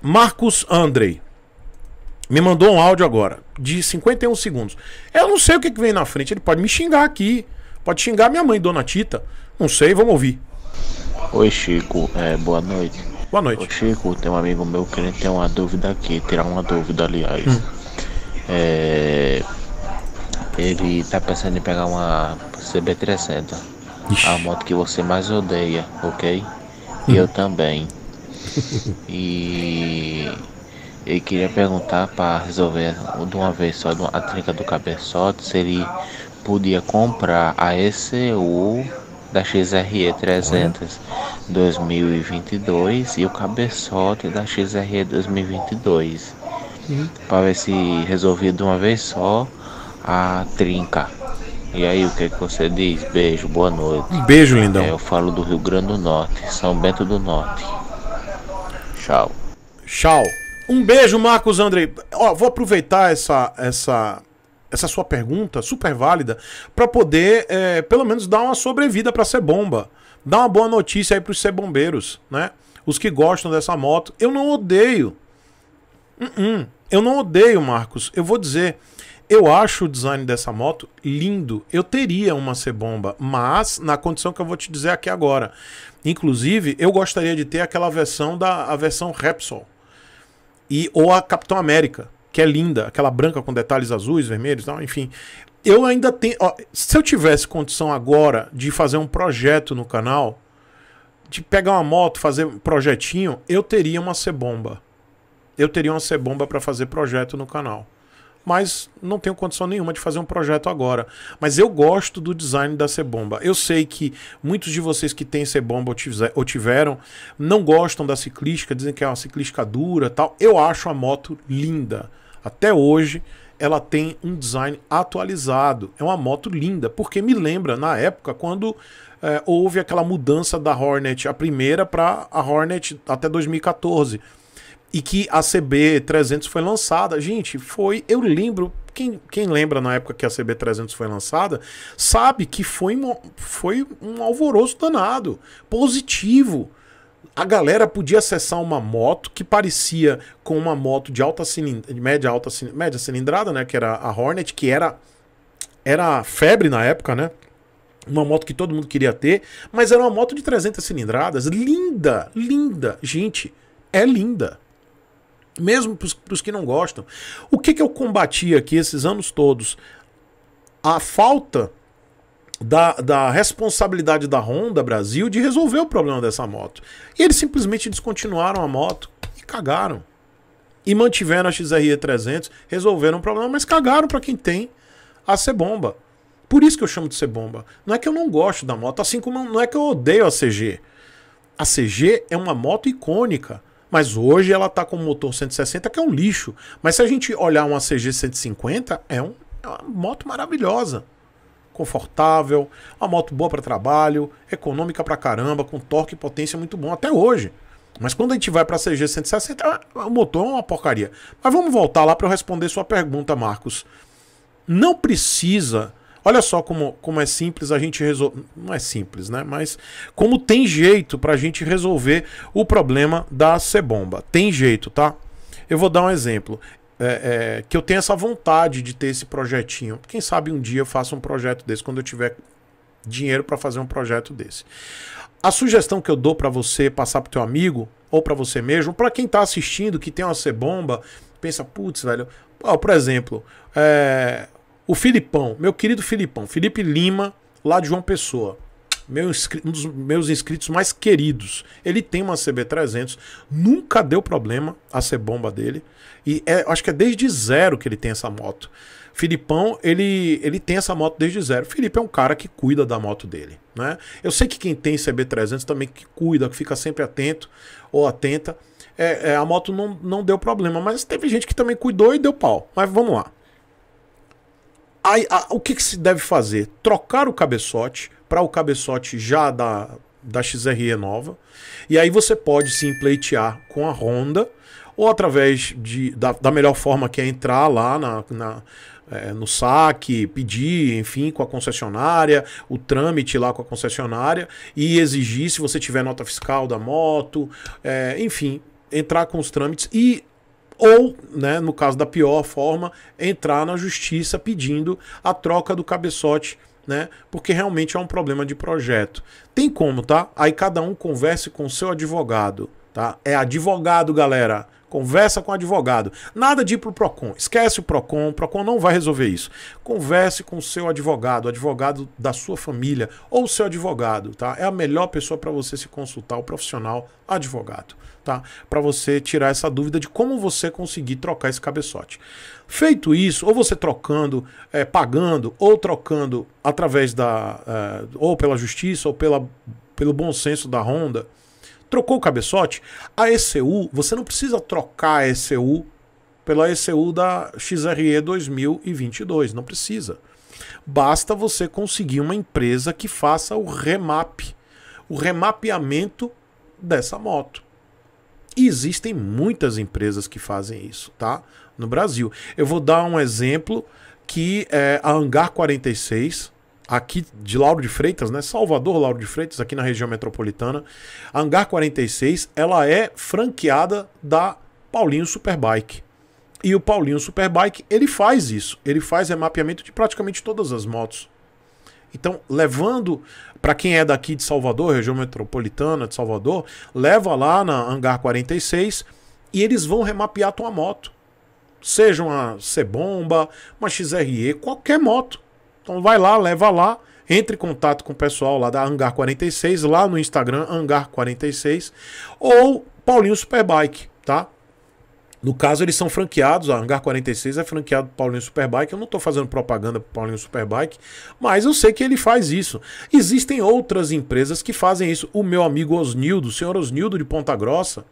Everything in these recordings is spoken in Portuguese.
Marcos Andrei me mandou um áudio agora, de 51 segundos. Eu não sei o que, vem na frente, ele pode me xingar aqui, pode xingar minha mãe, Dona Tita. Não sei, vamos ouvir. Oi, Chico, é, boa noite. Boa noite. Ô, Chico, tem um amigo meu que ele tem uma dúvida aqui, tirar uma dúvida, aliás. Hum. É, ele tá pensando em pegar uma CB300, Ixi. a moto que você mais odeia, ok? Hum. Eu também. E ele queria perguntar para resolver de uma vez só a trinca do cabeçote se ele podia comprar a ECU da XRE 300 2022 e o cabeçote da XRE 2022 uhum. para ver se resolvia de uma vez só a trinca. E aí, o que, é que você diz? Beijo, boa noite. Um beijo, lindão. É, eu falo do Rio Grande do Norte, São Bento do Norte. Tchau. Tchau. Um beijo, Marcos Andrei. Ó, vou aproveitar essa, essa, essa sua pergunta, super válida, para poder, é, pelo menos, dar uma sobrevida para ser bomba. Dar uma boa notícia aí para os ser bombeiros, né? Os que gostam dessa moto. Eu não odeio. Uh -uh. Eu não odeio, Marcos. Eu vou dizer. Eu acho o design dessa moto lindo. Eu teria uma C-bomba, mas na condição que eu vou te dizer aqui agora. Inclusive, eu gostaria de ter aquela versão da a versão Repsol e ou a Capitão América, que é linda, aquela branca com detalhes azuis, vermelhos, não, enfim. Eu ainda tenho, ó, se eu tivesse condição agora de fazer um projeto no canal, de pegar uma moto, fazer um projetinho, eu teria uma C-bomba. Eu teria uma C-bomba para fazer projeto no canal mas não tenho condição nenhuma de fazer um projeto agora. Mas eu gosto do design da Cebomba. Eu sei que muitos de vocês que têm Cebomba ou tiveram não gostam da ciclística, dizem que é uma ciclística dura tal. Eu acho a moto linda. Até hoje ela tem um design atualizado. É uma moto linda, porque me lembra na época quando é, houve aquela mudança da Hornet, a primeira para a Hornet até 2014 e que a CB 300 foi lançada. Gente, foi, eu lembro, quem, quem lembra na época que a CB 300 foi lançada, sabe que foi, foi um alvoroço danado, positivo. A galera podia acessar uma moto que parecia com uma moto de alta cilindrada, de média alta média cilindrada, né, que era a Hornet, que era era febre na época, né? Uma moto que todo mundo queria ter, mas era uma moto de 300 cilindradas, linda, linda, gente, é linda mesmo para os que não gostam. O que, que eu combati aqui esses anos todos? A falta da, da, responsabilidade da Honda Brasil de resolver o problema dessa moto. E eles simplesmente descontinuaram a moto e cagaram. E mantiveram a XRE 300, resolveram o problema, mas cagaram para quem tem a C-Bomba. Por isso que eu chamo de C-Bomba. Não é que eu não gosto da moto, assim como não é que eu odeio a CG. A CG é uma moto icônica. Mas hoje ela tá com motor 160 que é um lixo. Mas se a gente olhar uma CG 150, é, um, é uma moto maravilhosa. Confortável, uma moto boa para trabalho, econômica para caramba, com torque e potência muito bom até hoje. Mas quando a gente vai para a CG 160, o motor é uma porcaria. Mas vamos voltar lá para eu responder sua pergunta, Marcos. Não precisa Olha só como, como é simples a gente resolver. Não é simples, né? Mas como tem jeito para a gente resolver o problema da cebomba. Tem jeito, tá? Eu vou dar um exemplo. É, é, que eu tenho essa vontade de ter esse projetinho. Quem sabe um dia eu faça um projeto desse quando eu tiver dinheiro para fazer um projeto desse. A sugestão que eu dou para você passar pro teu amigo ou para você mesmo, para quem tá assistindo que tem uma cebomba, pensa, putz, velho, ó, por exemplo, é, o Filipão, meu querido Filipão, Felipe Lima, lá de João Pessoa. Meu, um dos meus inscritos mais queridos. Ele tem uma CB300, nunca deu problema a ser bomba dele. E é, acho que é desde zero que ele tem essa moto. Filipão, ele, ele tem essa moto desde zero. Felipe é um cara que cuida da moto dele, né? Eu sei que quem tem CB300 também que cuida, que fica sempre atento ou atenta. É, é, a moto não, não deu problema, mas teve gente que também cuidou e deu pau. Mas vamos lá. Aí, a, o que, que, se deve fazer? Trocar o cabeçote para o cabeçote já da, da XRE nova. E aí você pode sim pleitear com a Honda ou através de, da, da melhor forma que é entrar lá na, na é, no saque, pedir, enfim, com a concessionária, o trâmite lá com a concessionária e exigir se você tiver nota fiscal da moto, é, enfim, entrar com os trâmites e ou, né, no caso da pior forma, entrar na justiça pedindo a troca do cabeçote né? Porque realmente é um problema de projeto. Tem como, tá? Aí cada um converse com seu advogado, tá? É advogado, galera. Conversa com o advogado. Nada de ir pro Procon. Esquece o Procon, o Procon não vai resolver isso. Converse com o seu advogado, o advogado da sua família ou o seu advogado, tá? É a melhor pessoa para você se consultar, o profissional advogado, tá? Para você tirar essa dúvida de como você conseguir trocar esse cabeçote. Feito isso, ou você trocando, é, pagando, ou trocando através da é, ou pela justiça ou pela, pelo bom senso da Honda, Trocou o cabeçote? A ECU, você não precisa trocar a ECU pela ECU da XRE 2022, não precisa. Basta você conseguir uma empresa que faça o remap, o remapeamento dessa moto. E existem muitas empresas que fazem isso, tá? No Brasil. Eu vou dar um exemplo que é a Hangar 46, aqui de Lauro de Freitas, né? Salvador Lauro de Freitas, aqui na região metropolitana. A Hangar 46, ela é franqueada da Paulinho Superbike. E o Paulinho Superbike, ele faz isso. Ele faz remapeamento de praticamente todas as motos. Então, levando para quem é daqui de Salvador, região metropolitana de Salvador, leva lá na Hangar 46 e eles vão remapear tua moto. Seja uma C-Bomba, uma XRE, qualquer moto. Então vai lá, leva lá, entre em contato com o pessoal lá da Hangar 46, lá no Instagram, Hangar 46, ou Paulinho Superbike, tá? No caso, eles são franqueados, a Hangar 46 é franqueado do Paulinho Superbike. Eu não estou fazendo propaganda para Paulinho Superbike, mas eu sei que ele faz isso. Existem outras empresas que fazem isso. O meu amigo Osnildo, o senhor Osnildo de Ponta Grossa,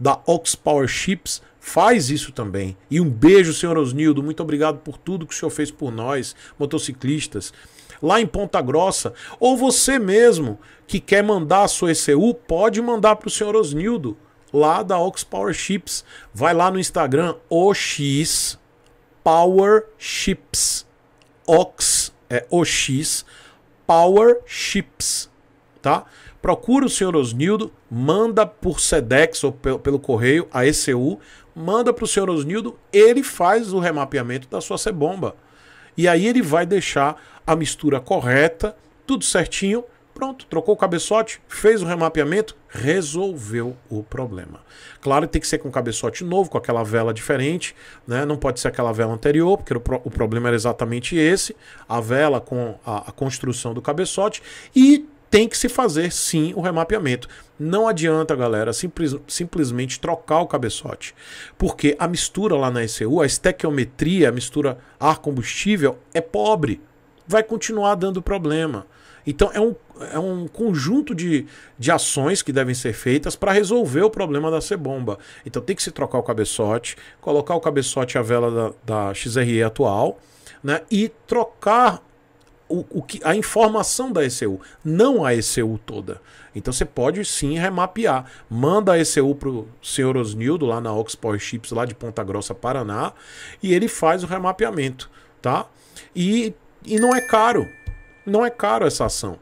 da Ox Power Chips, Faz isso também. E um beijo, senhor Osnildo. Muito obrigado por tudo que o senhor fez por nós, motociclistas. Lá em Ponta Grossa, ou você mesmo que quer mandar a sua ECU, pode mandar para o senhor Osnildo, lá da Ox Power Chips. Vai lá no Instagram, OX Power Chips. Ox é OX Power Chips, tá? Procura o senhor Osnildo, manda por Sedex ou pelo correio a ECU manda para o senhor Osnildo, ele faz o remapeamento da sua cebomba. E aí ele vai deixar a mistura correta, tudo certinho, pronto, trocou o cabeçote, fez o remapeamento, resolveu o problema. Claro tem que ser com cabeçote novo, com aquela vela diferente, né? não pode ser aquela vela anterior, porque o, pro o problema era exatamente esse, a vela com a, a construção do cabeçote, e tem que se fazer sim o remapeamento. Não adianta, galera, simples, simplesmente trocar o cabeçote. Porque a mistura lá na ECU, a estequiometria, a mistura ar-combustível, é pobre. Vai continuar dando problema. Então é um, é um conjunto de, de ações que devem ser feitas para resolver o problema da C-bomba. Então tem que se trocar o cabeçote, colocar o cabeçote à vela da, da XRE atual né, e trocar o, o que, a informação da ECU, não a ECU toda. Então você pode sim remapear. Manda a ECU para o senhor Osnildo, lá na Ox Power Chips, lá de Ponta Grossa, Paraná, e ele faz o remapeamento, tá? E, e não é caro. Não é caro essa ação.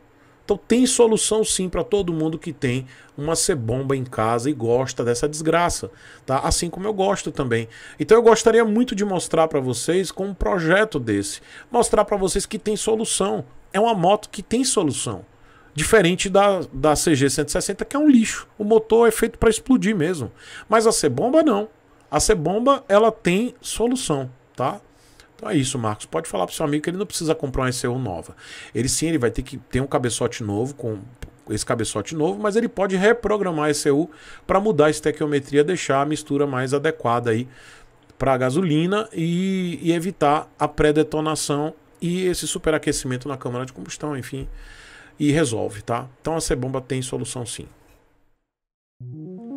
Então tem solução sim para todo mundo que tem uma cebomba em casa e gosta dessa desgraça, tá? Assim como eu gosto também. Então eu gostaria muito de mostrar para vocês com um projeto desse, mostrar para vocês que tem solução. É uma moto que tem solução. Diferente da, da CG 160, que é um lixo. O motor é feito para explodir mesmo. Mas a cebomba não. A cebomba ela tem solução, tá? Então é isso, Marcos. Pode falar para seu amigo que ele não precisa comprar uma ECU nova. Ele sim, ele vai ter que ter um cabeçote novo com esse cabeçote novo, mas ele pode reprogramar a ECU para mudar a estequiometria, deixar a mistura mais adequada aí para a gasolina e, e evitar a pré-detonação e esse superaquecimento na câmara de combustão, enfim, e resolve, tá? Então a C-bomba tem solução sim.